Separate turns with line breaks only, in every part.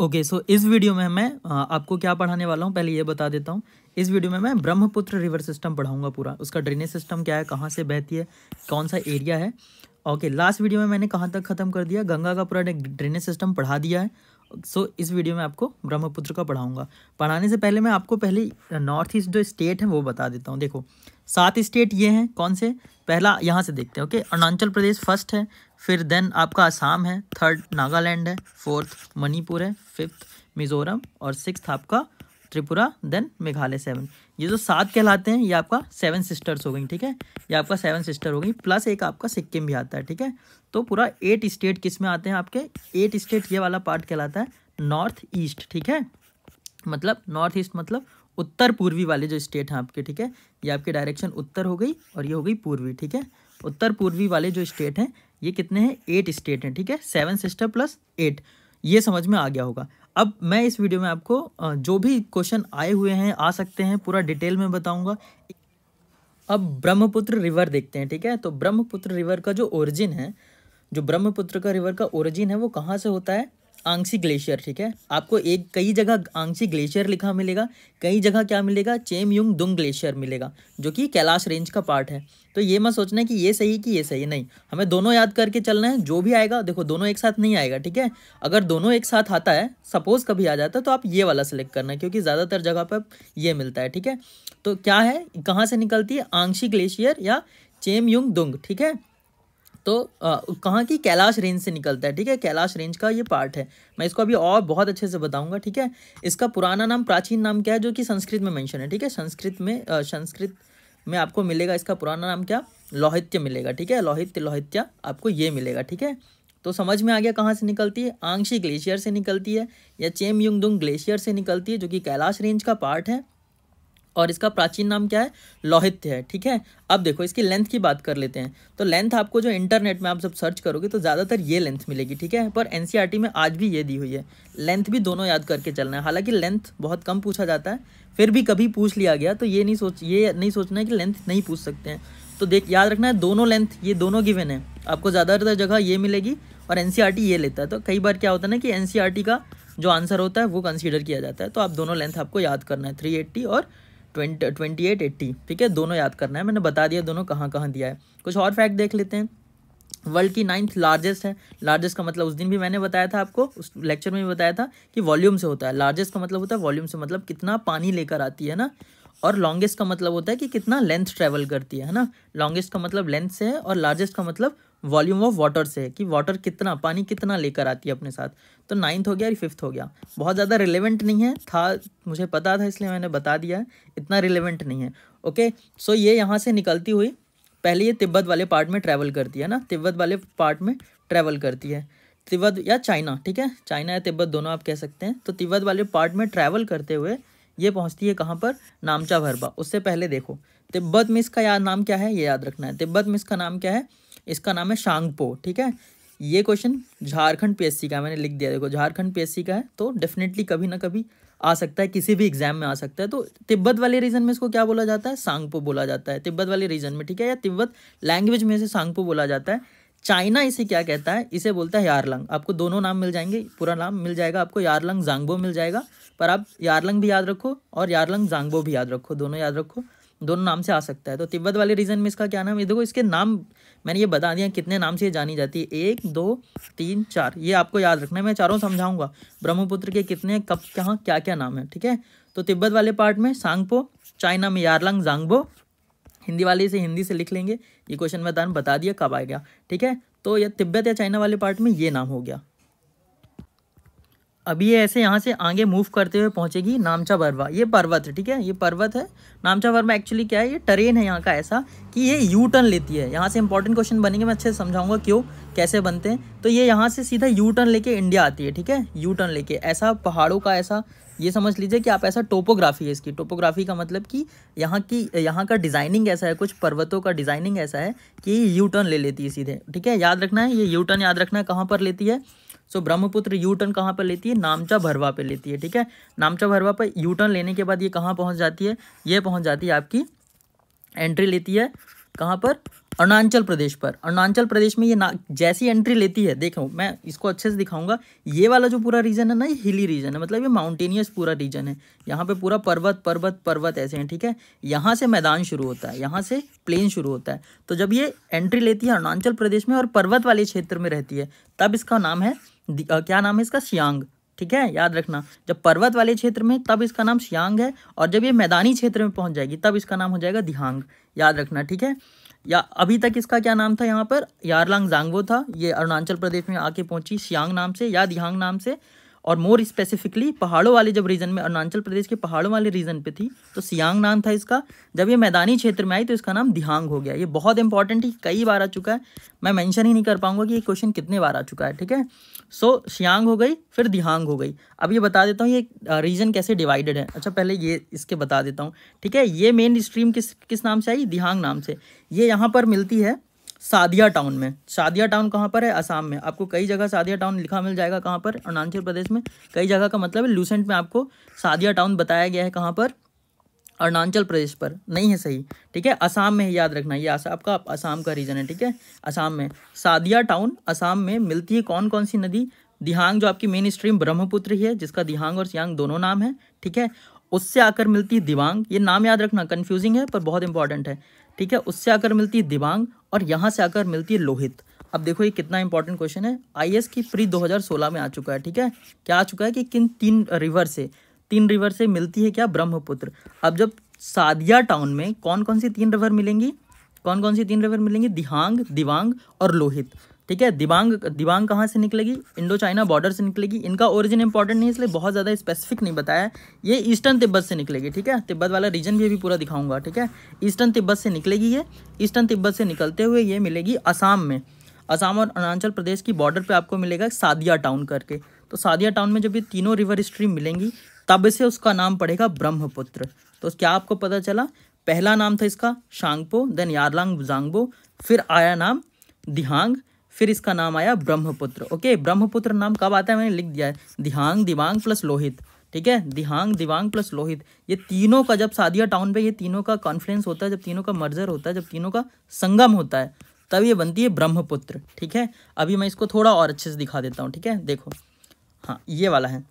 okay so इस video में मैं आपको क्या पढ़ाने वाला हूँ पहले ये बता देता हूँ इस वीडियो में मैं ब्रह्मपुत्र रिवर सिस्टम पढ़ाऊँगा पूरा उसका ड्रेनेज सिस्टम क्या है कहाँ से बहती है कौन सा एरिया है ओके लास्ट वीडियो में मैंने कहाँ तक ख़त्म कर दिया गंगा का पूरा ड्रेनेज सिस्टम पढ़ा दिया है सो so, इस वीडियो में आपको ब्रह्मपुत्र का पढ़ाऊँगा पढ़ाने से पहले मैं आपको पहले नॉर्थ ईस्ट जो स्टेट है वो बता देता हूँ देखो सात स्टेट ये हैं कौन से पहला यहाँ से देखते हैं ओके अरुणाचल प्रदेश फर्स्ट है फिर देन आपका आसाम है थर्ड नागालैंड है फोर्थ मणिपुर है फिफ्थ मिजोरम और सिक्स आपका त्रिपुरा देन मेघालय सेवन ये जो सात कहलाते हैं ये आपका सेवन सिस्टर्स हो गई ठीक है ये आपका सेवन सिस्टर हो गई प्लस एक आपका सिक्किम भी आता है ठीक है तो पूरा एट स्टेट किस में आते हैं आपके एट स्टेट ये वाला पार्ट कहलाता है नॉर्थ ईस्ट ठीक है मतलब नॉर्थ ईस्ट मतलब उत्तर पूर्वी वाले जो स्टेट हैं आपके ठीक है ये आपकी डायरेक्शन उत्तर हो गई और ये हो गई पूर्वी ठीक है उत्तर पूर्वी वाले जो स्टेट हैं ये कितने हैं एट स्टेट हैं ठीक है सेवन सिस्टर प्लस एट ये समझ में आ गया होगा अब मैं इस वीडियो में आपको जो भी क्वेश्चन आए हुए हैं आ सकते हैं पूरा डिटेल में बताऊँगा अब ब्रह्मपुत्र रिवर देखते हैं ठीक है तो ब्रह्मपुत्र रिवर का जो ओरिजिन है जो ब्रह्मपुत्र का रिवर का ओरिजिन है वो कहाँ से होता है आंगसी ग्लेशियर ठीक है आपको एक कई जगह आंगसी ग्लेशियर लिखा मिलेगा कई जगह क्या मिलेगा चेम युंग दुंग ग्लेशियर मिलेगा जो कि कैलाश रेंज का पार्ट है तो ये मत सोचना कि ये सही कि ये सही नहीं हमें दोनों याद करके चलना है जो भी आएगा देखो दोनों एक साथ नहीं आएगा ठीक है अगर दोनों एक साथ आता है सपोज़ कभी आ जाता है तो आप ये वाला सेलेक्ट करना है क्योंकि ज़्यादातर जगह पर ये मिलता है ठीक है तो क्या है कहाँ से निकलती है आंगसी ग्लेशियर या चेम युंग दुंग ठीक है तो कहाँ की कैलाश रेंज से निकलता है ठीक है कैलाश रेंज का ये पार्ट है मैं इसको अभी और बहुत अच्छे से बताऊंगा ठीक है इसका पुराना नाम प्राचीन नाम क्या है जो कि संस्कृत में मेंशन है ठीक है संस्कृत में संस्कृत में आपको मिलेगा इसका पुराना नाम क्या लौहित्य मिलेगा ठीक है लौहित्य लोहित्य आपको ये मिलेगा ठीक है तो समझ में आ गया कहाँ से निकलती है आंशी ग्लेशियर से निकलती है या चेम ग्लेशियर से निकलती है जो कि कैलाश रेंज का पार्ट है और इसका प्राचीन नाम क्या है लौहित्य है ठीक है अब देखो इसकी लेंथ की बात कर लेते हैं तो लेंथ आपको जो इंटरनेट में आप सब सर्च करोगे तो ज़्यादातर ये लेंथ मिलेगी ठीक है पर एन e में आज भी ये दी हुई है लेंथ भी दोनों याद करके चलना है हालांकि लेंथ बहुत कम पूछा जाता है फिर भी कभी पूछ लिया गया तो ये नहीं सोच ये नहीं सोचना है कि लेंथ नहीं पूछ सकते हैं तो देख याद रखना है दोनों लेंथ ये दोनों गिवेन है आपको ज़्यादातर जगह ये मिलेगी और एन e ये लेता है तो कई बार क्या होता है ना कि एन e का जो आंसर होता है वो कंसीडर किया जाता है तो आप दोनों लेंथ आपको याद करना है थ्री एट्टी और ट्वेंटी ट्वेंटी एट एट्टी ठीक है दोनों याद करना है मैंने बता दिया दोनों कहाँ कहाँ दिया है कुछ और फैक्ट देख लेते हैं वर्ल्ड की नाइन्थ लार्जेस्ट है लार्जेस्ट का मतलब उस दिन भी मैंने बताया था आपको उस लेक्चर में भी बताया था कि वॉल्यूम से होता है लार्जेस्ट का मतलब होता है वॉल्यूम से मतलब कितना पानी लेकर आती है ना और लॉन्गेस्ट का मतलब होता है कि कितना लेंथ ट्रैवल करती है ना लॉन्गेस्ट का मतलब लेंथ से है और लार्जेस्ट का मतलब वॉल्यूम ऑफ वाटर से है कि वाटर कितना पानी कितना लेकर आती है अपने साथ तो नाइन्थ हो गया या फिफ्थ हो गया बहुत ज़्यादा रिलेवेंट नहीं है था मुझे पता था इसलिए मैंने बता दिया इतना रिलेवेंट नहीं है ओके सो ये यहाँ से निकलती हुई पहले ये तिब्बत वाले पार्ट में ट्रैवल करती है ना तिब्बत वाले पार्ट में ट्रैवल करती है तिब्बत या चाइना ठीक है चाइना या तिब्बत दोनों आप कह सकते हैं तो तिब्बत वाले पार्ट में ट्रैवल करते हुए ये पहुंचती है कहाँ पर नामचा भरबा उससे पहले देखो तिब्बत में इसका याद नाम क्या है ये याद रखना है तिब्बत में इसका नाम क्या है इसका नाम है शांगपो ठीक है ये क्वेश्चन झारखंड पीएससी का मैंने लिख दिया देखो झारखंड पीएससी का है तो डेफिनेटली कभी ना कभी आ सकता है किसी भी एग्जाम में आ सकता है तो तिब्बत वाले रीजन में इसको क्या बोला जाता है सांगपो बोला जाता है तिब्बत वाले रीजन में ठीक है या तिब्बत लैंग्वेज में इसे सांगपो बोला जाता है चाइना इसे क्या कहता है इसे बोलता है यारलंग आपको दोनों नाम मिल जाएंगे पूरा नाम मिल जाएगा आपको यारलंग जांगबो मिल जाएगा पर आप यारलंग भी याद रखो और यारलंग जांगबो भी याद रखो दोनों याद रखो दोनों नाम से आ सकता है तो तिब्बत वाले रीजन में इसका क्या नाम है देखो इसके नाम मैंने ये बता दिया कितने नाम से ये जानी जाती है एक दो तीन चार ये आपको याद रखना है मैं चारों समझाऊंगा ब्रह्मपुत्र के कितने कब कहाँ क्या क्या नाम है ठीक है तो तिब्बत वाले पार्ट में सांगपो चाइना में यारलंग जांगबो हिंदी वाले से हिंदी से लिख लेंगे ये क्वेश्चन मैदान बता दिया कब आएगा ठीक है तो यह तिब्बत या चाइना वाले पार्ट में ये नाम हो गया अभी ये ऐसे यहाँ से आगे मूव करते हुए पहुँचेगी नामचा बर्वा ये पर्वत है ठीक है ये पर्वत है नामचा बर्वा एक्चुअली क्या है ये ट्रेन है यहाँ का ऐसा कि ये यू टर्न लेती है यहाँ से इंपॉर्टेंट क्वेश्चन बनेंगे मैं अच्छे से समझाऊंगा क्यों कैसे बनते हैं तो ये यहाँ से सीधा यू टर्न लेके इंडिया आती है ठीक है यू टर्न लेके ऐसा पहाड़ों का ऐसा ये समझ लीजिए कि आप ऐसा टोपोग्राफी है इसकी टोपोग्राफी का मतलब कि यहाँ की यहाँ का डिज़ाइनिंग ऐसा है कुछ पर्वतों का डिज़ाइनिंग ऐसा है कि यू टर्न ले लेती है सीधे ठीक है याद रखना है ये यू टर्न याद रखना है कहाँ पर लेती है सो ब्रह्मपुत्र यू टर्न कहाँ पर लेती है नामचा भरवा पर लेती है ठीक है नामचा भरवा पर यू टर्न लेने के बाद ये कहाँ पहुँच जाती है ये पहुँच जाती है आपकी एंट्री लेती है कहाँ पर अरुणाचल प्रदेश पर अरुणाचल प्रदेश में ये ना जैसी एंट्री लेती है देखो मैं इसको अच्छे से दिखाऊंगा ये वाला जो पूरा रीजन है ना ये हिली रीजन है मतलब ये माउंटेनियस पूरा रीजन है यहाँ पे पूरा पर्वत पर्वत पर्वत ऐसे हैं ठीक है यहाँ से मैदान शुरू होता है यहाँ से प्लेन शुरू होता है तो जब ये एंट्री लेती है अरुणाचल प्रदेश में और पर्वत वाले क्षेत्र में रहती है तब इसका नाम है क्या नाम है इसका सियांग ठीक है याद रखना जब पर्वत वाले क्षेत्र में तब इसका नाम सियांग है और जब ये मैदानी क्षेत्र में पहुंच जाएगी तब इसका नाम हो जाएगा दिहांग याद रखना ठीक है या अभी तक इसका क्या नाम था यहाँ पर यारलांग जांगवो था ये अरुणाचल प्रदेश में आके पहुंची सियांग नाम से या दिहांग नाम से और मोर स्पेसिफिकली पहाड़ों वाले जब रीजन में अरुणाचल प्रदेश के पहाड़ों वाले रीजन पे थी तो सियांग नाम था इसका जब ये मैदानी क्षेत्र में आई तो इसका नाम दिहांग हो गया ये बहुत इंपॉर्टेंट ही कई बार आ चुका है मैं मेंशन ही नहीं कर पाऊंगा कि ये क्वेश्चन कितने बार आ चुका है ठीक है सो सियांग हो गई फिर दिहांग हो गई अब ये बता देता हूँ ये रीजन कैसे डिवाइडेड है अच्छा पहले ये इसके बता देता हूँ ठीक है ये मेन स्ट्रीम किस किस नाम से आई दिहांग नाम से ये यहाँ पर मिलती है सादिया टाउन में सादिया टाउन कहाँ पर है असम में आपको कई जगह सादिया टाउन लिखा मिल जाएगा कहाँ पर अरुणाचल प्रदेश में कई जगह का मतलब है लूसेंट में आपको सादिया टाउन बताया गया है कहाँ पर अरुणाचल प्रदेश पर नहीं है सही ठीक है असम में याद रखना ये आपका असम का रीजन है ठीक है असम में सादिया टाउन असम में मिलती है कौन कौन सी नदी दिहांग जो आपकी मेन स्ट्रीम ब्रह्मपुत्र ही है जिसका दिहांग और सियांग दोनों नाम है ठीक है उससे आकर मिलती है दिवांग ये नाम याद रखना कन्फ्यूजिंग है पर बहुत इंपॉर्टेंट है ठीक है उससे आकर मिलती है दिवांग और यहाँ से आकर मिलती है लोहित अब देखो ये कितना इंपॉर्टेंट क्वेश्चन है आई की प्री 2016 में आ चुका है ठीक है क्या आ चुका है कि किन तीन रिवर से तीन रिवर से मिलती है क्या ब्रह्मपुत्र अब जब सादिया टाउन में कौन कौन सी तीन रिवर मिलेंगी कौन कौन सी तीन रिवर मिलेंगी दिहांग दिवांग और लोहित ठीक है दिबांग दिबांग कहाँ से निकलेगी इंडो चाइना बॉर्डर से निकलेगी इनका ओरिजिन इंपॉर्टेंट नहीं इसलिए बहुत ज़्यादा स्पेसिफिक नहीं बताया ये ईस्टर्न तिब्बत से निकलेगी ठीक है तिब्बत वाला रीजन भी अभी पूरा दिखाऊंगा ठीक है ईस्टर्न तिब्बत से निकलेगी ये ईस्टर्न तिब्बत से निकलते हुए ये मिलेगी असाम में आसाम और अरुणाचल प्रदेश की बॉर्डर पर आपको मिलेगा सादिया टाउन करके तो सादिया टाउन में जब ये तीनों रिवर स्ट्रीम मिलेंगी तब से उसका नाम पड़ेगा ब्रह्मपुत्र तो क्या आपको पता चला पहला नाम था इसका शांगपो देन यारलांग जांगबो फिर आया नाम दिहांग फिर इसका नाम आया ब्रह्मपुत्र ओके ब्रह्मपुत्र नाम कब आता है मैंने लिख दिया है दिहांग दिवांग प्लस लोहित ठीक है दिहांग दिवांग प्लस लोहित ये तीनों का जब सादिया टाउन पे ये तीनों का कॉन्फ्लेंस होता है जब तीनों का मर्जर होता है जब तीनों का संगम होता है तब ये बनती है ब्रह्मपुत्र ठीक है अभी मैं इसको थोड़ा और अच्छे से दिखा देता हूँ ठीक है देखो हाँ ये वाला है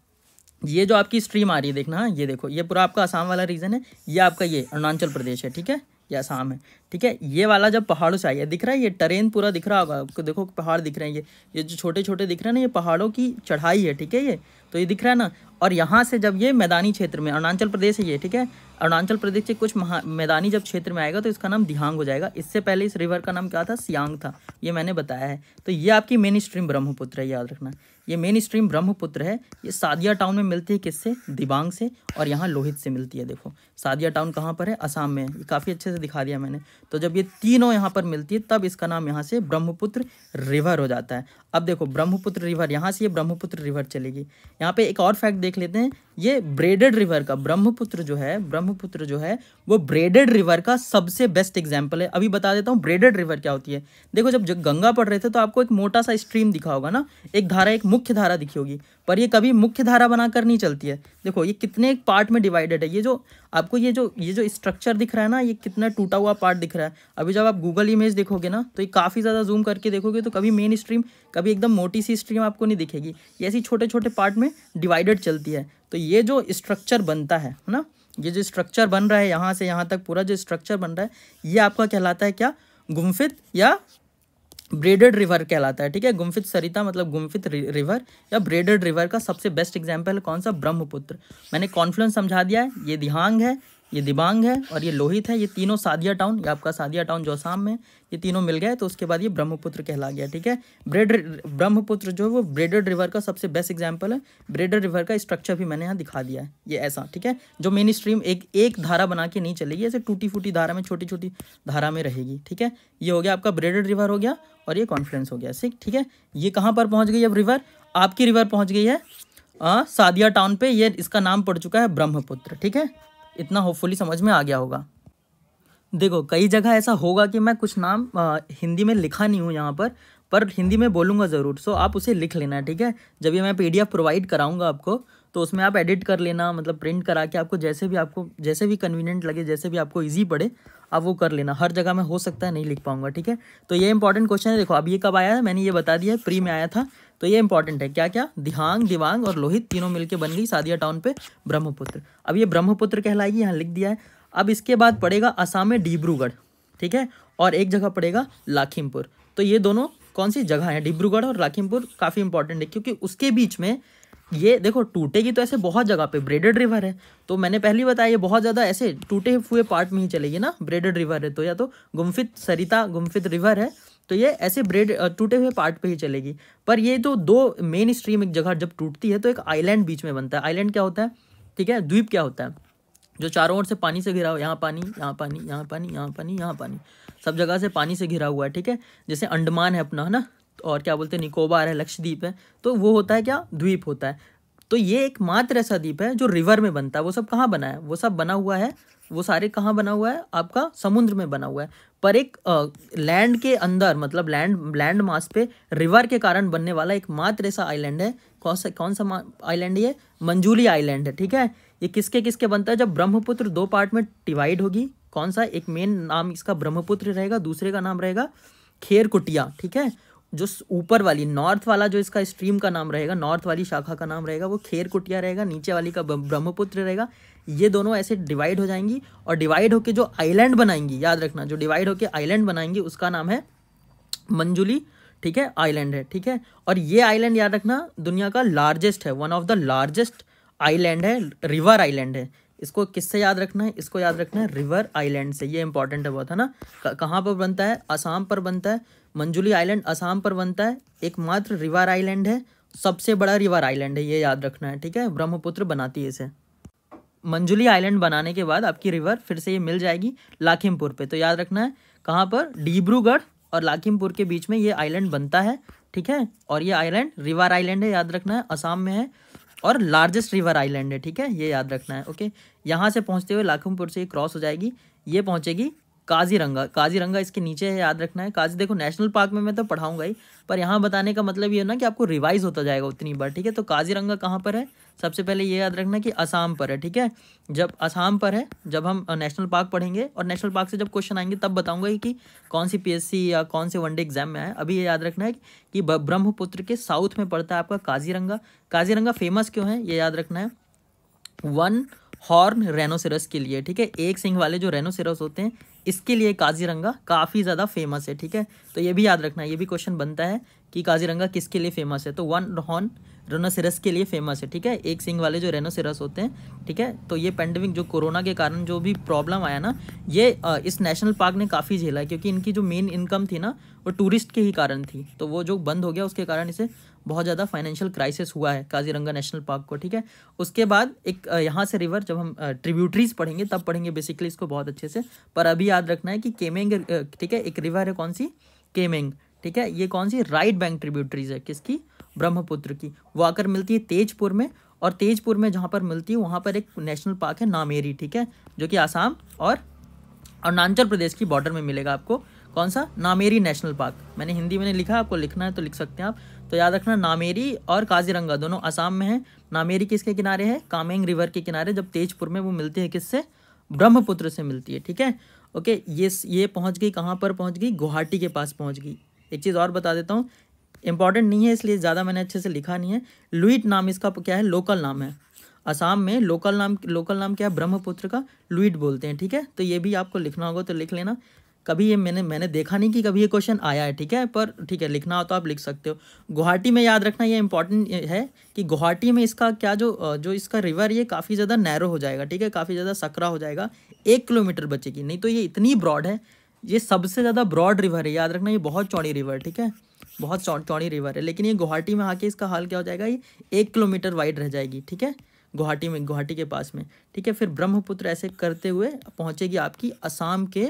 ये जो आपकी स्ट्रीम आ रही है देखना हाँ ये देखो ये पूरा आपका आसाम वाला रीजन है ये आपका ये अरुणाचल प्रदेश है ठीक है या शाम है ठीक है ये वाला जब पहाड़ों से आई है दिख रहा है ये टरेन पूरा दिख रहा होगा आपको देखो पहाड़ दिख रहे हैं ये ये जो छोटे छोटे दिख रहे हैं ना ये पहाड़ों की चढ़ाई है ठीक है ये तो ये दिख रहा है ना और यहाँ से जब ये मैदानी क्षेत्र में अरुणाचल प्रदेश है ये ठीक है अरुणाचल प्रदेश के कुछ महा मैदानी जब क्षेत्र में आएगा तो इसका नाम दिहांग हो जाएगा इससे पहले इस रिवर का नाम क्या था सियांग था ये मैंने बताया है तो ये आपकी मेन स्ट्रीम ब्रह्मपुत्र है याद रखना ये मेन स्ट्रीम ब्रह्मपुत्र है ये सादिया टाउन में मिलती है किससे दिबांग से और यहाँ लोहित से मिलती है देखो सादिया टाउन कहाँ पर है असम में ये काफ़ी अच्छे से दिखा दिया मैंने तो जब ये तीनों यहाँ पर मिलती है तब इसका नाम यहाँ से ब्रह्मपुत्र रिवर हो जाता है अब देखो ब्रह्मपुत्र रिवर यहाँ से ये ब्रह्मपुत्र रिवर चलेगी यहाँ पे एक और फैक्ट देख लेते हैं ये ब्रेडेड रिवर का ब्रह्मपुत्र जो है ब्रह्मपुत्र जो है वो ब्रेडेड रिवर का सबसे बेस्ट एग्जाम्पल है अभी बता देता हूँ ब्रेडेड रिवर क्या होती है देखो जब गंगा पड़ रहे थे तो आपको एक मोटा सा स्ट्रीम दिखा होगा ना एक धारा एक मुख्य धारा दिखी होगी पर ये कभी मुख्य धारा बनाकर नहीं चलती है देखो ये कितने एक पार्ट में डिवाइडेड है ये जो आपको ये जो ये जो स्ट्रक्चर दिख रहा है ना ये कितना टूटा हुआ पार्ट दिख रहा है अभी जब आप गूगल इमेज देखोगे ना तो ये काफ़ी ज़्यादा जूम करके देखोगे तो कभी मेन स्ट्रीम कभी एकदम मोटी सी स्ट्रीम आपको नहीं दिखेगी ऐसी छोटे छोटे पार्ट में में डिवाइडेड चलती है तो ये जो स्ट्रक्चर बनता है है ना ये जो स्ट्रक्चर बन रहा है यहाँ से यहाँ तक पूरा जो स्ट्रक्चर बन रहा है ये आपका कहलाता है क्या गुम्फित या ब्रेडेड रिवर कहलाता है ठीक है गुम्फित सरिता मतलब गुम्फित रिवर या ब्रेडेड रिवर का सबसे बेस्ट एग्जाम्पल कौन सा ब्रह्मपुत्र मैंने कॉन्फ्लुएंस समझा दिया है ये दिहांग है ये दिबांग है और ये लोहित है ये तीनों सादिया टाउन ये आपका सादिया टाउन जो आसाम में ये तीनों मिल गए तो उसके बाद ये ब्रह्मपुत्र कहला गया ठीक है ब्रेड ब्रह्मपुत्र जो है वो ब्रेडेड रिवर का सबसे बेस्ट एग्जाम्पल है ब्रेडेड रिवर का स्ट्रक्चर भी मैंने यहाँ दिखा दिया है ये ऐसा ठीक है जो मेन स्ट्रीम एक एक धारा बना के नहीं चलेगी ऐसे टूटी फूटी धारा में छोटी छोटी धारा में रहेगी ठीक है ये हो गया आपका ब्रेडेड रिवर हो गया और ये कॉन्फ्लेंस हो गया सिक ठीक है ये कहाँ पर पहुँच गई अब रिवर आपकी रिवर पहुँच गई है सादिया टाउन पे ये इसका नाम पड़ चुका है ब्रह्मपुत्र ठीक है इतना होपफुली समझ में आ गया होगा देखो कई जगह ऐसा होगा कि मैं कुछ नाम आ, हिंदी में लिखा नहीं हूँ यहाँ पर पर हिंदी में बोलूँगा ज़रूर सो आप उसे लिख लेना ठीक है जब ये मैं पीडीएफ प्रोवाइड कराऊँगा आपको तो उसमें आप एडिट कर लेना मतलब प्रिंट करा के आपको जैसे भी आपको जैसे भी कन्वीनियंट लगे जैसे भी आपको ईजी पड़े आप वो कर लेना हर जगह में हो सकता है नहीं लिख पाऊँगा ठीक है तो ये इंपॉर्टेंट क्वेश्चन है देखो अब ये कब आया मैंने ये बता दिया प्री में आया था तो ये इंपॉर्टेंट है क्या क्या दिहांग दिवांग और लोहित तीनों मिलकर बन गई सादिया टाउन पे ब्रह्मपुत्र अब ये ब्रह्मपुत्र कहलाएगी यहाँ लिख दिया है अब इसके बाद पड़ेगा असम में डिब्रूगढ़ ठीक है और एक जगह पड़ेगा लाखीमपुर तो ये दोनों कौन सी जगह है डिब्रूगढ़ और लाखीमपुर काफ़ी इंपॉर्टेंट है क्योंकि उसके बीच में ये देखो टूटेगी तो ऐसे बहुत जगह पे ब्रेडेड रिवर है तो मैंने पहले ही बताया ये बहुत ज़्यादा ऐसे टूटे हुए पार्ट में ही चलेगी ना ब्रेडेड रिवर है तो या तो गुम्फित सरिता गुम्फित रिवर है तो ये ऐसे ब्रेड टूटे हुए पार्ट पे ही चलेगी पर ये तो दो मेन स्ट्रीम एक जगह जब टूटती है तो एक आइलैंड बीच में बनता है आइलैंड क्या होता है ठीक है द्वीप क्या होता है जो चारों ओर से पानी से घिरा हुआ यहाँ पानी यहाँ पानी यहाँ पानी यहाँ पानी यहाँ पानी सब जगह से पानी से घिरा हुआ है ठीक है जैसे अंडमान है अपना है ना और क्या बोलते हैं निकोबार है लक्षद्वीप है तो वो होता है क्या द्वीप होता है तो ये एक मात्र ऐसा द्वीप है जो रिवर में बनता है वो सब कहाँ बना है वो सब बना हुआ है वो सारे कहाँ बना हुआ है आपका समुद्र में बना हुआ है पर एक लैंड के अंदर मतलब लैंड लैंड मास पे रिवर के कारण बनने वाला एक मात्र ऐसा आइलैंड है कौन सा कौन सा आइलैंड ये मंजूली आइलैंड है ठीक है ये किसके किसके बनता है जब ब्रह्मपुत्र दो पार्ट में डिवाइड होगी कौन सा एक मेन नाम इसका ब्रह्मपुत्र रहेगा दूसरे का नाम रहेगा खेर कुटिया ठीक है जो ऊपर वाली नॉर्थ वाला जो इसका स्ट्रीम का नाम रहेगा नॉर्थ वाली शाखा का नाम रहेगा वो खेर कुटिया रहेगा नीचे वाली का ब्रह्मपुत्र रहेगा ये दोनों ऐसे डिवाइड हो जाएंगी और डिवाइड होकर जो आइलैंड बनाएंगी याद रखना जो डिवाइड होकर आइलैंड बनाएंगी उसका नाम है मंजुली ठीक है आइलैंड है ठीक है और ये आइलैंड याद रखना दुनिया का लार्जेस्ट है one of the largest island है रिवर आइलैंड है इसको किससे याद रखना है इसको याद रखना है रिवर आइलैंड से ये इंपॉर्टेंट है बहुत है ना कहाँ पर बनता है आसाम पर बनता है मंजुली आइलैंड असम पर बनता है एकमात्र रिवर आइलैंड है सबसे बड़ा रिवर आइलैंड है ये याद रखना है ठीक है ब्रह्मपुत्र बनाती है इसे मंजुली आइलैंड बनाने के बाद आपकी रिवर फिर से ये मिल जाएगी लाखीमपुर पे तो याद रखना है कहाँ पर डिब्रूगढ़ और लाखीमपुर के बीच में ये आइलैंड बनता है ठीक है और ये आइलैंड रिवर आइलैंड है याद रखना है असम में है और लार्जेस्ट रिवर आइलैंड है ठीक है ये याद रखना है ओके यहाँ से पहुँचते हुए लाखीमपुर से ये क्रॉस हो जाएगी ये पहुँचेगी काजीरंगा काजीरंगा इसके नीचे है याद रखना है काजी देखो नेशनल पार्क में मैं तो पढ़ाऊंगा ही पर यहाँ बताने का मतलब ये ना कि आपको रिवाइज होता जाएगा उतनी बार ठीक है तो काजीरंगा कहाँ पर है सबसे पहले ये याद रखना कि असम पर है ठीक है जब असम पर है जब हम नेशनल पार्क पढ़ेंगे और नेशनल पार्क से जब क्वेश्चन आएंगे तब बताऊँगा कि कौन सी पी या कौन से वनडे एग्जाम में आए अभी ये याद रखना है कि ब्रह्मपुत्र के साउथ में पड़ता है आपका काजीरंगा काजीरंगा फेमस क्यों है ये याद रखना है वन हॉर्न रेनोसेरस के लिए ठीक है एक सिंह वाले जो रेनोसेरस होते हैं इसके लिए काजीरंगा काफ़ी ज़्यादा फेमस है ठीक है तो ये भी याद रखना ये भी क्वेश्चन बनता है कि काजीरंगा किसके लिए फेमस है तो वन हॉर्न रेनोसेरस के लिए फेमस है ठीक है एक सिंह वाले जो रेनोसेरस होते हैं ठीक है तो ये पेंडेमिक जो कोरोना के कारण जो भी प्रॉब्लम आया ना ये इस नेशनल पार्क ने काफ़ी झेला है क्योंकि इनकी जो मेन इनकम थी ना वो टूरिस्ट के ही कारण थी तो वो जो बंद हो गया उसके कारण इसे बहुत ज़्यादा फाइनेंशियल क्राइसिस हुआ है काजीरंगा नेशनल पार्क को ठीक है उसके बाद एक यहाँ से रिवर जब हम ट्रिब्यूटरीज पढ़ेंगे तब पढ़ेंगे बेसिकली इसको बहुत अच्छे से पर अभी याद रखना है कि केमेंग ठीक है एक रिवर है कौन सी केमेंग ठीक है ये कौन सी राइट बैंक ट्रिब्यूटरीज है किसकी ब्रह्मपुत्र की वो आकर मिलती है तेजपुर में और तेजपुर में जहाँ पर मिलती है वहाँ पर एक नेशनल पार्क है नामेरी ठीक है जो कि आसाम और अरुणाचल प्रदेश की बॉर्डर में मिलेगा आपको कौन सा नामेरी नेशनल पार्क मैंने हिंदी में लिखा आपको लिखना है तो लिख सकते हैं आप तो याद रखना नामेरी और काजीरंगा दोनों आसाम में है नामेरी किसके किनारे है कामेंग रिवर के किनारे जब तेजपुर में वो मिलती है किससे ब्रह्मपुत्र से मिलती है ठीक है ओके ये ये पहुंच गई कहाँ पर पहुंच गई गुवाहाटी के पास पहुंच गई एक चीज़ और बता देता हूँ इंपॉर्टेंट नहीं है इसलिए ज़्यादा मैंने अच्छे से लिखा नहीं है लुइट नाम इसका क्या है लोकल नाम है असम में लोकल नाम लोकल नाम क्या है ब्रह्मपुत्र का लुइट बोलते हैं ठीक है तो ये भी आपको लिखना होगा तो लिख लेना कभी ये मैंने मैंने देखा नहीं कि कभी ये क्वेश्चन आया है ठीक है पर ठीक है लिखना हो तो आप लिख सकते हो गुवाहाटी में याद रखना ये इंपॉर्टेंट है कि गुवाहाटी में इसका क्या जो जो इसका रिवर ये काफ़ी ज़्यादा नैरो हो जाएगा ठीक है काफ़ी ज़्यादा सकरा हो जाएगा एक किलोमीटर बचेगी नहीं तो ये इतनी ब्रॉड है ये सबसे ज़्यादा ब्रॉड रिवर है याद रखना ये बहुत चौड़ी रिवर ठीक है बहुत चौड़ी रिवर है लेकिन ये गुवाहाटी में आके इसका हाल क्या हो जाएगा ये एक किलोमीटर वाइड रह जाएगी ठीक है गुवाहाटी में गुवाहाटी के पास में ठीक है फिर ब्रह्मपुत्र ऐसे करते हुए पहुँचेगी आपकी असम के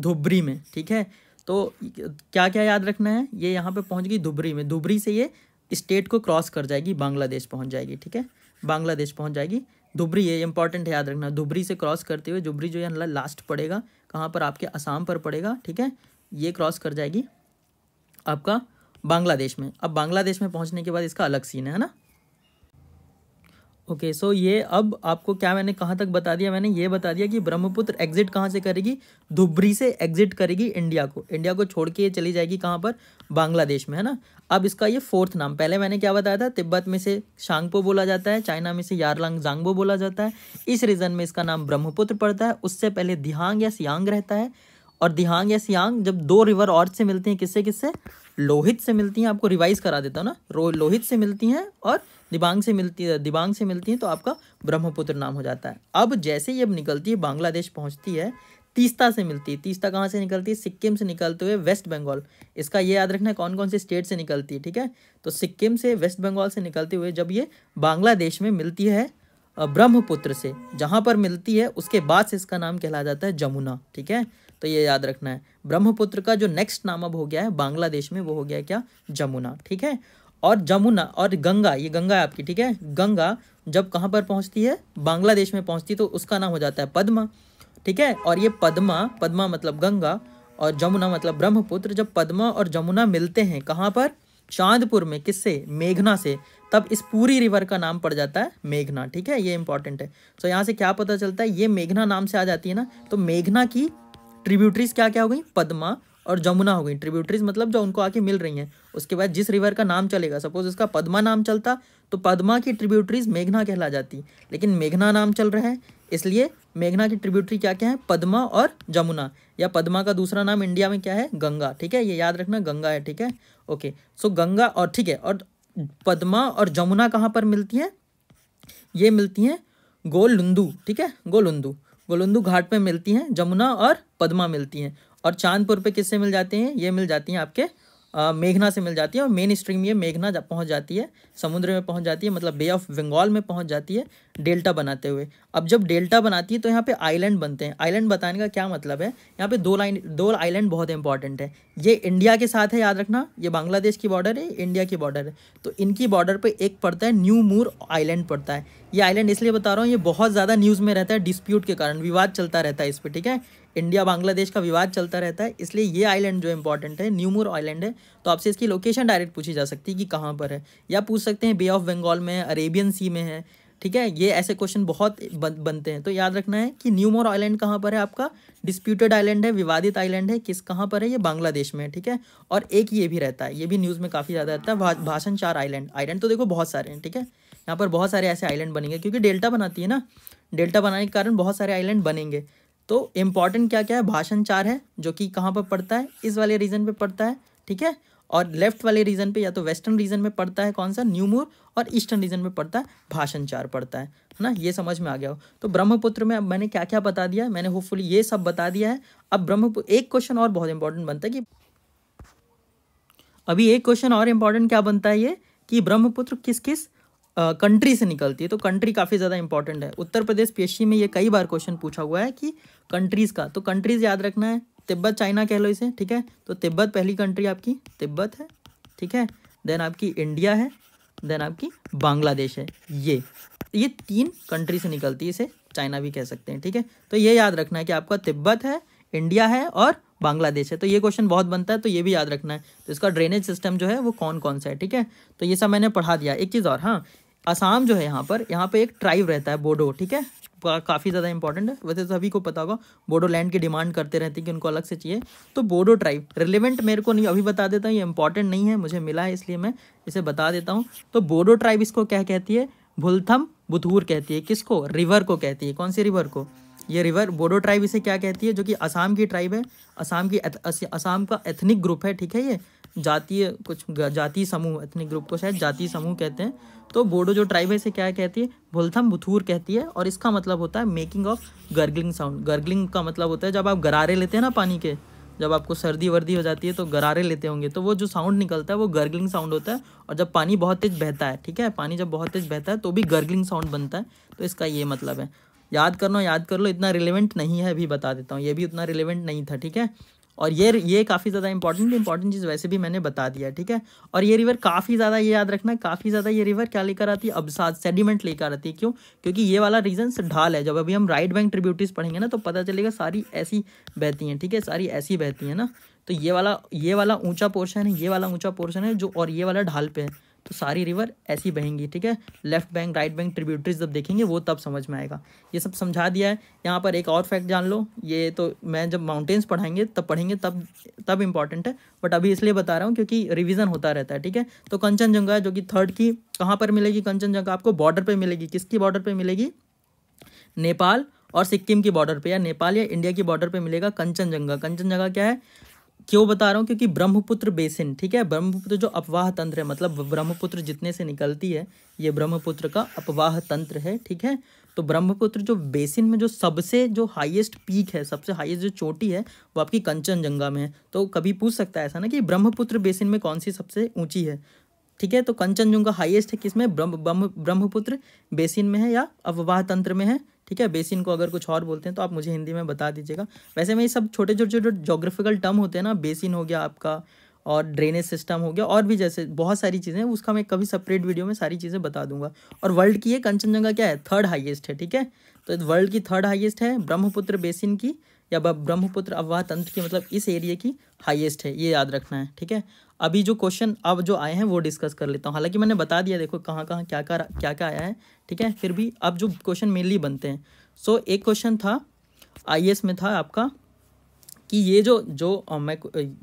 धुबरी में ठीक है तो क्या क्या याद रखना है ये यहाँ पे पहुँच गई धुबरी में धुबरी से ये स्टेट को क्रॉस कर जाएगी बांग्लादेश पहुँच जाएगी ठीक है बांग्लादेश पहुँच जाएगी धुबरी ये इंपॉर्टेंट है याद रखना धुबरी से क्रॉस करते हुए धुबरी जो है मतलब लास्ट पड़ेगा कहाँ पर आपके आसाम पर पड़ेगा ठीक है ये क्रॉस कर जाएगी आपका बांग्लादेश में अब बांग्लादेश में पहुँचने के बाद इसका अलग सीन है ना ओके सो ये अब आपको क्या मैंने कहाँ तक बता दिया मैंने ये बता दिया कि ब्रह्मपुत्र एग्जिट कहाँ से करेगी धुबरी से एग्जिट करेगी इंडिया को इंडिया को छोड़ के ये चली जाएगी कहाँ पर बांग्लादेश में है ना अब इसका ये फोर्थ नाम पहले मैंने क्या बताया था तिब्बत में से शांगपो बोला जाता है चाइना में से यारलांग जांगबो बोला जाता है इस रीजन में इसका नाम ब्रह्मपुत्र पड़ता है उससे पहले दिहांग या सियांग रहता है और दिहांग या सियांग जब दो रिवर और से मिलती हैं किससे किससे लोहित से मिलती हैं आपको रिवाइज करा देता हूँ ना लोहित से मिलती हैं और दिबांग से मिलती है दिबांग से मिलती है तो आपका ब्रह्मपुत्र नाम हो जाता है अब जैसे ही अब निकलती है बांग्लादेश पहुंचती है तीस्ता से मिलती है तीस्ता कहाँ से निकलती है सिक्किम से निकलते हुए वेस्ट बंगाल इसका ये याद रखना है कौन कौन से स्टेट से निकलती है ठीक है तो सिक्किम से वेस्ट बंगाल से निकलते हुए जब ये बांग्लादेश में मिलती है ब्रह्मपुत्र से जहाँ पर मिलती है उसके बाद से इसका नाम कहला जाता है जमुना ठीक है तो ये याद रखना है ब्रह्मपुत्र का जो नेक्स्ट नाम अब हो गया है बांग्लादेश में वो हो गया क्या जमुना ठीक है और जमुना और गंगा ये गंगा है आपकी ठीक है गंगा जब कहाँ पर पहुँचती है बांग्लादेश में पहुँचती है तो उसका नाम हो जाता है पद्मा ठीक है और ये पद्मा पद्मा मतलब गंगा और जमुना मतलब ब्रह्मपुत्र जब पद्मा और जमुना मिलते हैं कहाँ पर चांदपुर में किससे मेघना से तब इस पूरी रिवर का नाम पड़ जाता है मेघना ठीक है ये इंपॉर्टेंट है सो यहाँ से क्या पता चलता है ये मेघना नाम से आ जाती है ना तो मेघना की ट्रिब्यूटरीज क्या क्या हो गई पद्मा और जमुना हो गई ट्रिब्यूटरीज मतलब जो उनको आके मिल रही हैं उसके बाद जिस रिवर का नाम चलेगा सपोज इसका पद्मा नाम चलता तो पद्मा की ट्रिब्यूटरीज मेघना कहला जाती लेकिन मेघना नाम चल रहा है इसलिए मेघना की ट्रिब्यूटरी क्या क्या है पद्मा और जमुना या पद्मा का दूसरा नाम इंडिया में क्या है गंगा ठीक है ये याद रखना गंगा है ठीक है ओके सो गंगा और ठीक है और पद्मा और जमुना कहाँ पर मिलती हैं ये मिलती हैं गोलुंदू ठीक है गोलुंदू गोलुंदू घाट पे मिलती हैं जमुना और पद्मा मिलती हैं और चांदपुर पे किससे मिल जाते हैं ये मिल जाती हैं आपके मेघना से मिल जाती है और मेन स्ट्रीम ये मेघना जा, पहुंच जाती है समुद्र में पहुंच जाती है मतलब बे ऑफ बंगाल में पहुंच जाती है डेल्टा बनाते हुए अब जब डेल्टा बनाती है तो यहाँ पे आइलैंड बनते हैं आइलैंड बताने का क्या मतलब है यहाँ पे दो लाइन दो आइलैंड बहुत इंपॉर्टेंट है ये इंडिया के साथ है याद रखना ये बांग्लादेश की बॉर्डर है इंडिया की बॉर्डर है तो इनकी बॉर्डर पर एक पड़ता है न्यू मूर आइलैंड पड़ता है ये आइलैंड इसलिए बता रहा हूँ ये बहुत ज़्यादा न्यूज़ में रहता है डिस्प्यूट के कारण विवाद चलता रहता है इस पर ठीक है इंडिया बांग्लादेश का विवाद चलता रहता है इसलिए ये आइलैंड जो इंपॉर्टेंट है न्यूमूर आइलैंड है तो आपसे इसकी लोकेशन डायरेक्ट पूछी जा सकती है कि कहाँ पर है या पूछ सकते हैं बे ऑफ बंगाल में है अरेबियन सी में है ठीक है ये ऐसे क्वेश्चन बहुत बन, बनते हैं तो याद रखना है कि न्यूमोर आइलैंड कहाँ पर है आपका डिस्प्यूटेड आइलैंड है विवादित आइलैंड है किस कहाँ पर है ये बांग्लादेश में है ठीक है और एक ये भी रहता है ये भी न्यूज़ में काफ़ी ज़्यादा रहता है भा, भाषण चार आइलैंड आइलैंड तो देखो बहुत सारे हैं ठीक है यहाँ पर बहुत सारे ऐसे आइलैंड बनेंगे क्योंकि डेल्टा बनाती है ना डेल्टा बनाने के कारण बहुत सारे आइलैंड बनेंगे तो इम्पॉर्टेंट क्या क्या है भाषण चार है जो कि कहाँ पर पड़ता है इस वाले रीजन पे पड़ता है ठीक है और लेफ्ट वाले रीजन पे या तो वेस्टर्न रीजन में पड़ता है कौन सा न्यूमूर और ईस्टर्न रीजन में पड़ता है भाषण चार पड़ता है है ना ये समझ में आ गया हो तो ब्रह्मपुत्र में अब मैंने क्या क्या बता दिया मैंने होपफुली ये सब बता दिया है अब ब्रह्मपुत्र एक क्वेश्चन और बहुत इंपॉर्टेंट बनता है कि अभी एक क्वेश्चन और इम्पॉर्टेंट क्या बनता है ये कि ब्रह्मपुत्र किस किस कंट्री से निकलती है तो कंट्री काफ़ी ज़्यादा इंपॉर्टेंट है उत्तर प्रदेश पी में ये कई बार क्वेश्चन पूछा हुआ है कि कंट्रीज़ का तो कंट्रीज़ याद रखना है तिब्बत चाइना कह लो इसे ठीक है तो तिब्बत पहली कंट्री आपकी तिब्बत है ठीक है देन आपकी इंडिया है देन आपकी बांग्लादेश है ये ये तीन कंट्री से निकलती है इसे चाइना भी कह सकते हैं ठीक है तो ये याद रखना है कि आपका तिब्बत है इंडिया है और बांग्लादेश है तो ये क्वेश्चन बहुत बनता है तो ये भी याद रखना है तो इसका ड्रेनेज सिस्टम जो है वो कौन कौन सा है ठीक है तो ये सब मैंने पढ़ा दिया एक चीज़ और हाँ असम जो है यहाँ पर यहाँ पे एक ट्राइब रहता है बोडो ठीक है काफ़ी ज़्यादा इंपॉर्टेंट है वैसे सभी को पता होगा बोडो लैंड की डिमांड करते रहते हैं कि उनको अलग से चाहिए तो बोडो ट्राइब रिलेवेंट मेरे को नहीं अभी बता देता हूँ ये इंपॉर्टेंट नहीं है मुझे मिला है इसलिए मैं इसे बता देता हूँ तो बोडो ट्राइब इसको क्या कहती है भुलथम बुथूर कहती है किसको रिवर को कहती है कौन सी रिवर को ये रिवर बोडो ट्राइब इसे क्या कहती है जो कि असम की ट्राइब है असम की असम का एथनिक ग्रुप है ठीक है ये जातीय कुछ जातीय समूह एथनिक ग्रुप को शायद जातीय समूह कहते हैं तो बोडो जो ट्राइब है इसे क्या कहती है भुलथम बुथूर कहती है और इसका मतलब होता है making of gargling sound gargling का मतलब होता है जब आप गरारे लेते हैं ना पानी के जब आपको सर्दी वर्दी हो जाती है तो गरारे लेते होंगे तो वो जो साउंड निकलता है वो गर्गलिंग साउंड होता है और जब पानी बहुत तेज़ बहता है ठीक है पानी जब बहुत तेज़ बहता है तो भी गर्गलिंग साउंड बनता है तो इसका ये मतलब है याद करना याद कर लो इतना रिलेवेंट नहीं है अभी बता देता हूँ ये भी उतना रिलेवेंट नहीं था ठीक है और ये ये काफ़ी ज़्यादा इंपॉर्टेंट इंपॉर्टेंट चीज़ वैसे भी मैंने बता दिया ठीक है और ये रिवर काफ़ी ज़्यादा ये याद रखना काफ़ी ज़्यादा ये रिवर क्या लेकर आती है अबसाद सेडिमेंट लेकर आती है क्यों क्योंकि ये वाला रीजन ढाल है जब अभी हम राइट बैंक ट्रिब्यूटीज पढ़ेंगे ना तो पता चलेगा सारी ऐसी बहती हैं ठीक है सारी ऐसी बहती हैं ना तो ये वाला ये वाला ऊंचा पोर्शन है ये वाला ऊंचा पोर्शन है जो और ये वाला ढाल पे है तो सारी रिवर ऐसी बहेंगी ठीक है left bank right bank tributaries जब देखेंगे वो तब समझ में आएगा ये सब समझा दिया है यहाँ पर एक और फैक्ट जान लो ये तो मैं जब माउंटेन्स पढ़ाएंगे तब पढ़ेंगे तब तब इंपॉर्टेंट है बट अभी इसलिए बता रहा हूँ क्योंकि रिविजन होता रहता है ठीक है तो कंचनजंगा जो कि थर्ड की कहाँ पर मिलेगी कंचनजंगा आपको बॉर्डर पर मिलेगी किसकी बॉर्डर पर मिलेगी नेपाल और सिक्किम की बॉर्डर पे या नेपाल या इंडिया की बॉर्डर पे मिलेगा कंचनजंगा कंचनजंगा क्या है क्यों बता रहा हूँ क्योंकि ब्रह्मपुत्र बेसिन ठीक है ब्रह्मपुत्र जो अपवाह तंत्र है मतलब ब्रह्मपुत्र जितने से निकलती है ये ब्रह्मपुत्र का अपवाह तंत्र है ठीक है तो ब्रह्मपुत्र जो बेसिन में जो सबसे जो हाईएस्ट पीक है सबसे हाईएस्ट जो चोटी है वो आपकी कंचनजंगा में है तो कभी पूछ सकता है ऐसा ना कि ब्रह्मपुत्र बेसिन में कौन सी सबसे ऊंची है ठीक है तो कंचनजंगा हाईएस्ट है किसमें ब्रह्म ब्रह्मपुत्र बेसिन में है या अपवाह तंत्र में है ठीक है बेसिन को अगर कुछ और बोलते हैं तो आप मुझे हिंदी में बता दीजिएगा वैसे में ये सब छोटे छोटे जो जोग्राफिकल टर्म होते हैं ना बेसिन हो गया आपका और ड्रेनेज सिस्टम हो गया और भी जैसे बहुत सारी चीज़ें हैं उसका मैं कभी सेपरेट वीडियो में सारी चीज़ें बता दूंगा और वर्ल्ड की ये कंचनजंगा क्या है थर्ड हाईएस्ट है ठीक है तो वर्ल्ड की थर्ड हाईएस्ट है ब्रह्मपुत्र बेसिन की या ब्रह्मपुत्र अवाह तंत्र की मतलब इस एरिया की हाईएस्ट है ये याद रखना है ठीक है अभी जो क्वेश्चन अब जो आए हैं वो डिस्कस कर लेता हूँ हालांकि मैंने बता दिया देखो कहाँ कहाँ क्या क्या क्या क्या आया है ठीक है फिर भी अब जो क्वेश्चन मेनली बनते हैं सो so, एक क्वेश्चन था आई में था आपका कि ये जो जो मैं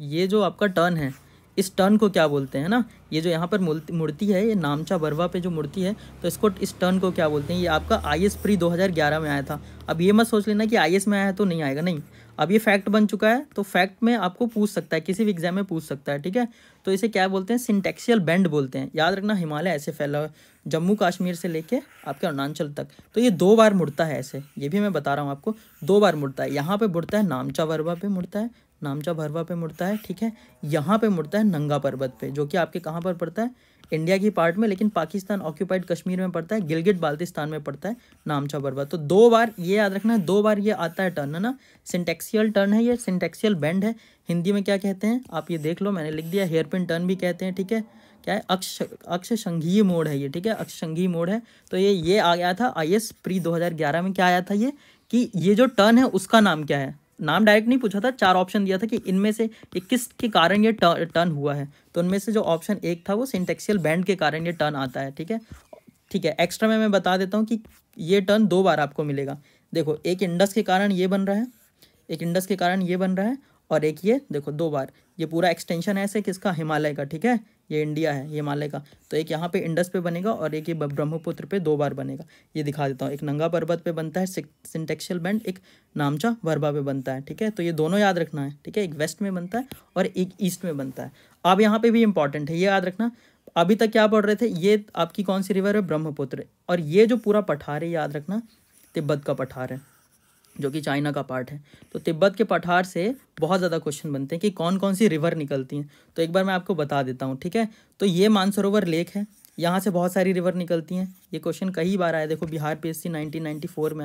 ये जो आपका टर्न है इस टर्न को क्या बोलते हैं ना ये जो यहाँ पर मूर्ति है ये नामचा बरवा पे जो मूर्ति है तो इसको इस टर्न को क्या बोलते हैं ये आपका आई एस प्री 2011 में आया था अब ये मत सोच लेना कि आई एस में आया तो नहीं आएगा नहीं अब ये फैक्ट बन चुका है तो फैक्ट में आपको पूछ सकता है किसी भी एग्जाम में पूछ सकता है ठीक है तो इसे क्या बोलते हैं सिंटेक्सियल बैंड बोलते हैं याद रखना हिमालय ऐसे फैला हुआ जम्मू कश्मीर से लेके आपके अरुणाचल तक तो ये दो बार मुड़ता है ऐसे ये भी मैं बता रहा हूँ आपको दो बार मुड़ता है यहाँ पे मुड़ता है नामचा वर्वा पे मुड़ता है नामचा भरवा पे मुड़ता है ठीक है यहाँ पे मुड़ता है नंगा पर्वत पे जो कि आपके कहाँ पर पड़ता है इंडिया की पार्ट में लेकिन पाकिस्तान ऑक्यूपाइड कश्मीर में पड़ता है गिलगिट बाल्तिस्तान में पड़ता है नामचा पर्वत तो दो बार ये याद रखना है दो बार ये आता है टर्न है ना सिंटेक्सियल टर्न है ये सिंटेक्सियल बैंड है हिंदी में क्या कहते हैं आप ये देख लो मैंने लिख दिया हेयर पिन टर्न भी कहते हैं ठीक है क्या है अक्ष अक्ष संघीय मोड़ है ये ठीक है अक्ष संघीय मोड़ है तो ये ये आ गया था आई एस प्री 2011 में क्या आया था ये कि ये जो टर्न है उसका नाम क्या है नाम डायरेक्ट नहीं पूछा था चार ऑप्शन दिया था कि इनमें से किस के कारण ये टर्न हुआ है तो उनमें से जो ऑप्शन एक था वो सिंटेक्सियल बैंड के कारण ये टर्न आता है ठीक है ठीक है एक्स्ट्रा में मैं बता देता हूँ कि ये टर्न दो बार आपको मिलेगा देखो एक इंडस के कारण ये बन रहा है एक इंडस के कारण ये बन रहा है और एक ये देखो दो बार ये पूरा एक्सटेंशन है ऐसे किसका हिमालय का ठीक है ये इंडिया है ये हिमालय का तो एक यहाँ पे इंडस पे बनेगा और एक ये ब्रह्मपुत्र पे दो बार बनेगा ये दिखा देता हूँ एक नंगा पर्वत पे बनता है सिंटेक्शियल बैंड एक नामचा भरबा पे बनता है ठीक है तो ये दोनों याद रखना है ठीक है एक वेस्ट में बनता है और एक ईस्ट में बनता है अब यहाँ पे भी इंपॉर्टेंट है ये याद रखना अभी तक क्या पढ़ रहे थे ये आपकी कौन सी रिवर है ब्रह्मपुत्र और ये जो पूरा पठार है याद रखना तिब्बत का पठार है जो कि चाइना का पार्ट है तो तिब्बत के पठार से बहुत ज़्यादा क्वेश्चन बनते हैं कि कौन कौन सी रिवर निकलती हैं तो एक बार मैं आपको बता देता हूँ ठीक है तो ये मानसरोवर लेक है यहाँ से बहुत सारी रिवर निकलती हैं ये क्वेश्चन कई बार आया देखो बिहार पी एस सी में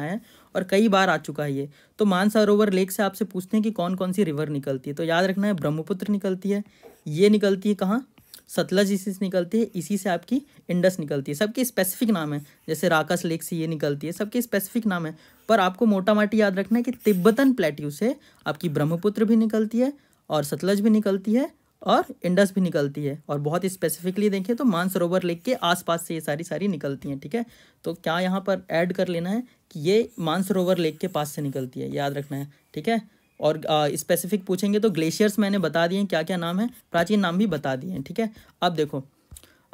आया और कई बार आ चुका है ये तो मानसरोवर लेक से आपसे पूछते हैं कि कौन कौन सी रिवर निकलती है तो याद रखना है ब्रह्मपुत्र निकलती है ये निकलती है कहाँ सतलज इसी से निकलती है इसी से आपकी इंडस निकलती है सबके स्पेसिफिक नाम है जैसे राकस लेक से ये निकलती है सबके स्पेसिफिक नाम है पर आपको मोटा माटी याद रखना है कि तिब्बतन प्लेट्यू से आपकी ब्रह्मपुत्र भी निकलती है और सतलज भी निकलती है और इंडस भी निकलती है और बहुत स्पेसिफिकली देखें तो मानसरोवर लेक के आसपास से ये सारी सारी निकलती हैं ठीक है तो क्या यहाँ पर ऐड कर लेना है कि ये मानसरोवर लेक के पास से निकलती है याद रखना है ठीक है और स्पेसिफिक पूछेंगे तो ग्लेशियर्स मैंने बता दिए हैं क्या क्या नाम है प्राचीन नाम भी बता दिए हैं ठीक है अब देखो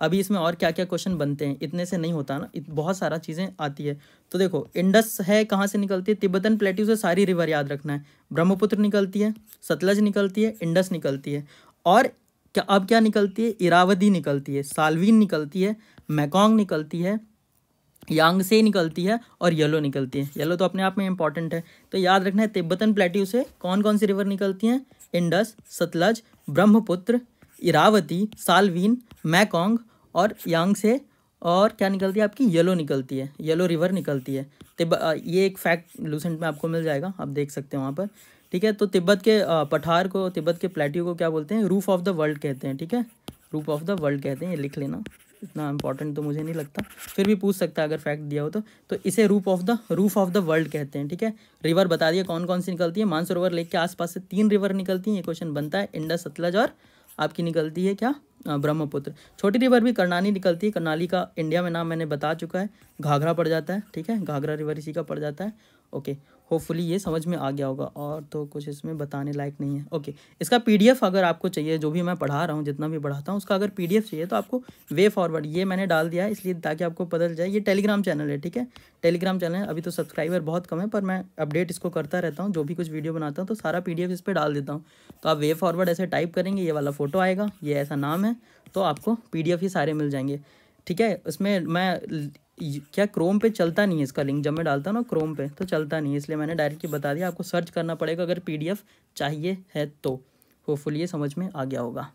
अभी इसमें और क्या क्या क्वेश्चन बनते हैं इतने से नहीं होता ना बहुत सारा चीज़ें आती है तो देखो इंडस है कहाँ से निकलती है तिब्बतन प्लेट्यू से सारी रिवर याद रखना है ब्रह्मपुत्र निकलती है सतलज निकलती है इंडस निकलती है और क्या अब क्या निकलती है इरावदी निकलती है सालवीन निकलती है मैकोंग निकलती है यांग से निकलती है और येलो निकलती है येलो तो अपने आप में इंपॉर्टेंट है तो याद रखना है तिब्बतन प्लेट्यू से कौन कौन सी रिवर निकलती हैं Indus Sutlej Brahmaputra Irrawaddy Salween Mekong और यांग से और क्या निकलती है आपकी येलो निकलती है येलो रिवर निकलती है तिब ये एक फैक्ट लूसेंट में आपको मिल जाएगा आप देख सकते हैं वहाँ पर ठीक है तो तिब्बत के पठार को तिब्बत के प्लेट्यू को क्या बोलते हैं रूफ ऑफ द वर्ल्ड कहते हैं ठीक है रूफ ऑफ द वर्ल्ड कहते हैं ये लिख लेना इतना इंपॉर्टेंट तो मुझे नहीं लगता फिर भी पूछ सकता है अगर फैक्ट दिया हो तो तो इसे roof of the roof of the world कहते हैं ठीक है रिवर बता दिए कौन कौन सी निकलती है मानसरोवर लेक के आसपास से तीन रिवर निकलती हैं ये क्वेश्चन बनता है इंडस सतलज और आपकी निकलती है क्या ब्रह्मपुत्र छोटी रिवर भी कर्नाली निकलती है कर्नाली का इंडिया में नाम मैंने बता चुका है घाघरा पड़ जाता है ठीक है घाघरा रिवर इसी का पड़ जाता है ओके होपफुली ये समझ में आ गया होगा और तो कुछ इसमें बताने लायक नहीं है ओके इसका पीडीएफ अगर आपको चाहिए जो भी मैं पढ़ा रहा हूँ जितना भी पढ़ाता हूँ उसका अगर पीडीएफ चाहिए तो आपको वे फॉरवर्ड ये मैंने डाल दिया है इसलिए ताकि आपको पता चल जाए ये टेलीग्राम चैनल है ठीक है टेलीग्राम चैनल है अभी तो सब्सक्राइबर बहुत कम है पर मैं अपडेट इसको करता रहता हूँ जो भी कुछ वीडियो बनाता हूँ तो सारा पी इस पर डाल देता हूँ तो आप वे फॉरवर्ड ऐसे टाइप करेंगे ये वाला फ़ोटो आएगा ये ऐसा नाम है तो आपको पी ही सारे मिल जाएंगे ठीक है उसमें मैं क्या क्रोम पे चलता नहीं है इसका लिंक जब मैं डालता हूँ ना क्रोम पे तो चलता नहीं है इसलिए मैंने डायरेक्टली बता दिया आपको सर्च करना पड़ेगा अगर पीडीएफ चाहिए है तो होपफुली ये समझ में आ गया होगा